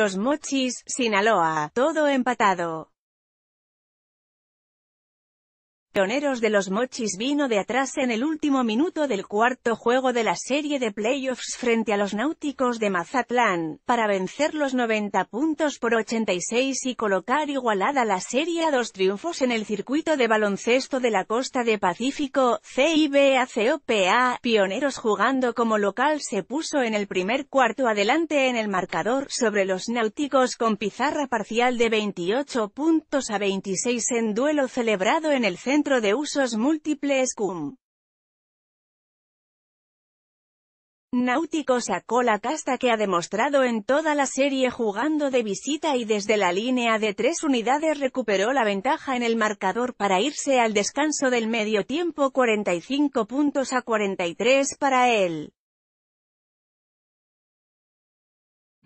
Los Mochis, Sinaloa, todo empatado. Pioneros de los Mochis vino de atrás en el último minuto del cuarto juego de la serie de playoffs frente a los Náuticos de Mazatlán, para vencer los 90 puntos por 86 y colocar igualada la serie a dos triunfos en el circuito de baloncesto de la costa de Pacífico, CIBACOPA. Pioneros jugando como local se puso en el primer cuarto adelante en el marcador sobre los Náuticos con pizarra parcial de 28 puntos a 26 en duelo celebrado en el centro de Usos Múltiples CUM. Náutico sacó la casta que ha demostrado en toda la serie jugando de visita y desde la línea de tres unidades recuperó la ventaja en el marcador para irse al descanso del medio tiempo 45 puntos a 43 para él.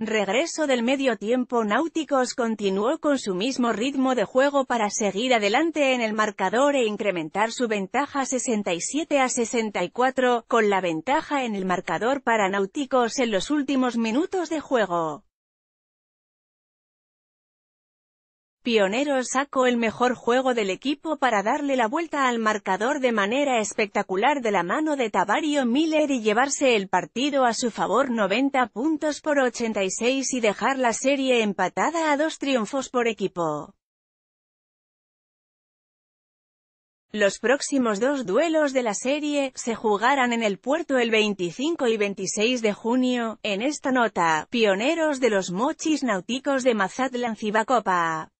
regreso del medio tiempo Náuticos continuó con su mismo ritmo de juego para seguir adelante en el marcador e incrementar su ventaja 67 a 64, con la ventaja en el marcador para Náuticos en los últimos minutos de juego. Pioneros sacó el mejor juego del equipo para darle la vuelta al marcador de manera espectacular de la mano de Tabario Miller y llevarse el partido a su favor 90 puntos por 86 y dejar la serie empatada a dos triunfos por equipo. Los próximos dos duelos de la serie, se jugarán en el puerto el 25 y 26 de junio, en esta nota, pioneros de los mochis náuticos de Mazatlán Cibacopa.